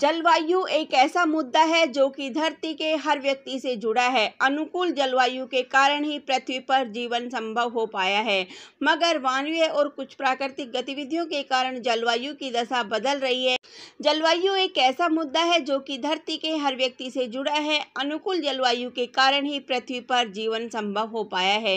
जलवायु एक ऐसा मुद्दा है जो कि धरती के हर व्यक्ति से जुड़ा है अनुकूल जलवायु के कारण ही पृथ्वी पर जीवन संभव हो पाया है मगर मानवीय और कुछ प्राकृतिक गतिविधियों के कारण जलवायु की दशा बदल रही है जलवायु एक ऐसा मुद्दा है जो कि धरती के हर व्यक्ति से जुड़ा है अनुकूल जलवायु के कारण ही पृथ्वी पर जीवन संभव हो पाया है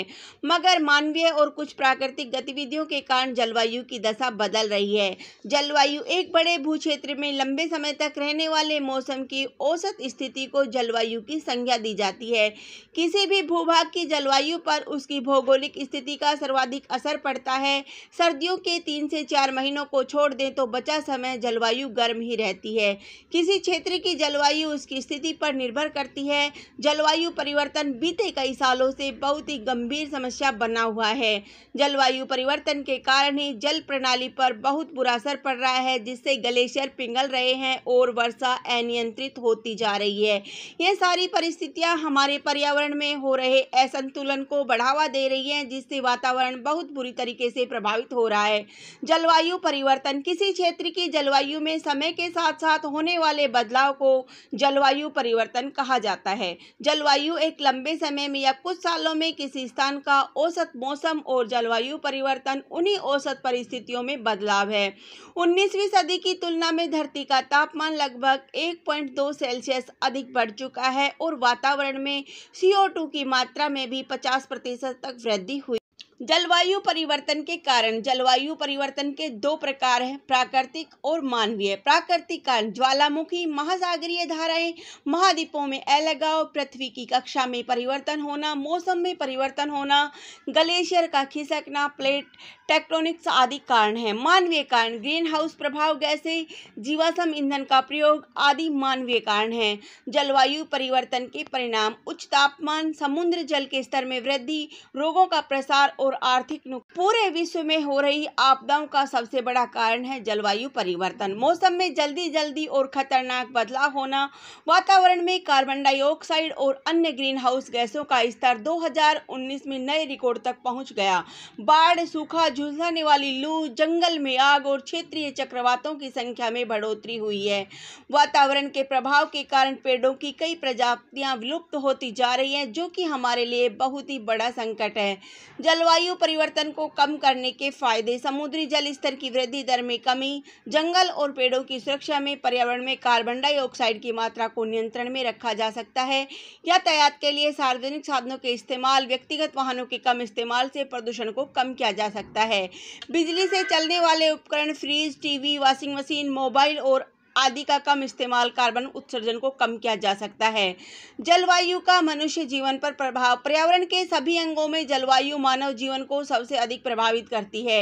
मगर मानवीय और कुछ प्राकृतिक गतिविधियों के कारण जलवायु की दशा बदल रही है जलवायु एक बड़े क्षेत्र में लंबे समय तक तक रहने वाले मौसम की औसत स्थिति को जलवायु की संज्ञा दी जाती है किसी भी भूभाग की जलवायु पर उसकी भौगोलिक स्थिति का सर्वाधिक असर पड़ता है सर्दियों के तीन से चार महीनों को छोड़ दें तो बचा समय जलवायु गर्म ही रहती है किसी क्षेत्र की जलवायु उसकी स्थिति पर निर्भर करती है जलवायु परिवर्तन बीते कई सालों से बहुत ही गंभीर समस्या बना हुआ है जलवायु परिवर्तन के कारण ही जल प्रणाली पर बहुत बुरा असर पड़ रहा है जिससे ग्लेशियर पिघल रहे हैं और ओर वर्षा अनियंत्रित होती जा रही है ये सारी परिस्थितियां हमारे पर्यावरण में हो रहे असंतुलन को बढ़ावा दे रही हैं जिससे वातावरण बहुत बुरी तरीके से प्रभावित हो रहा है जलवायु परिवर्तन किसी क्षेत्र की जलवायु में समय के साथ साथ होने वाले बदलाव को जलवायु परिवर्तन कहा जाता है जलवायु एक लंबे समय में या कुछ सालों में किसी स्थान का औसत मौसम और जलवायु परिवर्तन उन्हीं औसत परिस्थितियों में बदलाव है 19वीं सदी की तुलना में धरती का तापमान तापमान लगभग 1.2 सेल्सियस अधिक बढ़ चुका है और वातावरण में सीओ की मात्रा में भी 50 प्रतिशत तक वृद्धि हुई जलवायु परिवर्तन के कारण जलवायु परिवर्तन के दो प्रकार हैं प्राकृतिक और मानवीय प्राकृतिक कारण ज्वालामुखी महासागरीय धाराएं महाद्वीपों में अलगाव पृथ्वी की कक्षा में परिवर्तन होना मौसम में परिवर्तन होना ग्लेशियर का खिसकना प्लेट टेक्ट्रॉनिक्स आदि कारण है मानवीय कारण ग्रीन हाउस प्रभाव गैसे जीवाश्म ईंधन का प्रयोग आदि मानवीय कारण है जलवायु परिवर्तन के परिणाम उच्च तापमान समुद्र जल के स्तर में वृद्धि रोगों का प्रसार और और आर्थिक पूरे विश्व में हो रही आपदाओं का सबसे बड़ा कारण है जलवायु परिवर्तन मौसम में जल्दी जल्दी और खतरनाक बदलाव होना वातावरण में कार्बन डाइऑक्साइड और अन्य ग्रीन हाउस गैसों का स्तर 2019 में नए रिकॉर्ड तक पहुंच गया बाढ़ सूखा झुलसाने वाली लू जंगल में आग और क्षेत्रीय चक्रवातों की संख्या में बढ़ोतरी हुई है वातावरण के प्रभाव के कारण पेड़ों की कई प्रजातियां विलुप्त होती जा रही हैं जो कि हमारे लिए बहुत ही बड़ा संकट है जलवायु जलवायु परिवर्तन को कम करने के फायदे समुद्री जल स्तर की वृद्धि दर में कमी जंगल और पेड़ों की सुरक्षा में पर्यावरण में कार्बन डाइऑक्साइड की मात्रा को नियंत्रण में रखा जा सकता है यातायात के लिए सार्वजनिक साधनों के इस्तेमाल व्यक्तिगत वाहनों के कम इस्तेमाल से प्रदूषण को कम किया जा सकता है बिजली से चलने वाले उपकरण fridge TV washing machine mobile और आदि का कम इस्तेमाल कार्बन उत्सर्जन को कम किया जा सकता है जलवायु का मनुष्य जीवन पर प्रभाव पर्यावरण के सभी अंगों में जलवायु मानव जीवन को सबसे अधिक प्रभावित करती है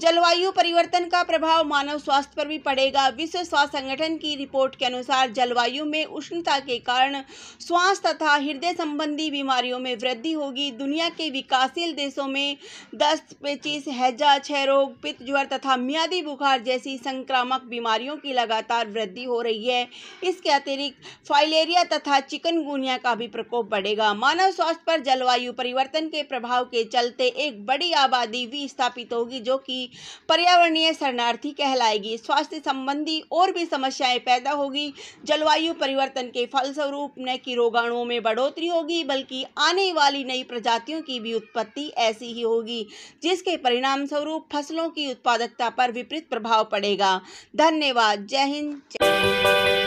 जलवायु परिवर्तन का प्रभाव मानव स्वास्थ्य पर भी पड़ेगा विश्व स्वास्थ्य संगठन की रिपोर्ट के अनुसार जलवायु में उष्णता के कारण श्वास तथा हृदय संबंधी बीमारियों में वृद्धि होगी दुनिया के विकासशील देशों में दस पेचिस हैजा क्षय रोग पित्त ज्वर तथा मियादी बुखार जैसी संक्रामक बीमारियों की लगातार वृद्धि हो रही है इसके अतिरिक्त फाइलेरिया तथा चिकनगुनिया का भी प्रकोप बढ़ेगा मानव स्वास्थ्य पर जलवायु परिवर्तन के प्रभाव के चलते एक बड़ी आबादी भी स्थापित होगी जो कि पर्यावरणीय शरणार्थी कहलाएगी स्वास्थ्य संबंधी और भी समस्याएं पैदा होगी जलवायु परिवर्तन के फलस्वरूप न कि रोगाणुओं में बढ़ोतरी होगी बल्कि आने वाली नई प्रजातियों की भी उत्पत्ति ऐसी ही होगी जिसके परिणाम स्वरूप फसलों की उत्पादकता पर विपरीत प्रभाव पड़ेगा धन्यवाद जय हिंद 就。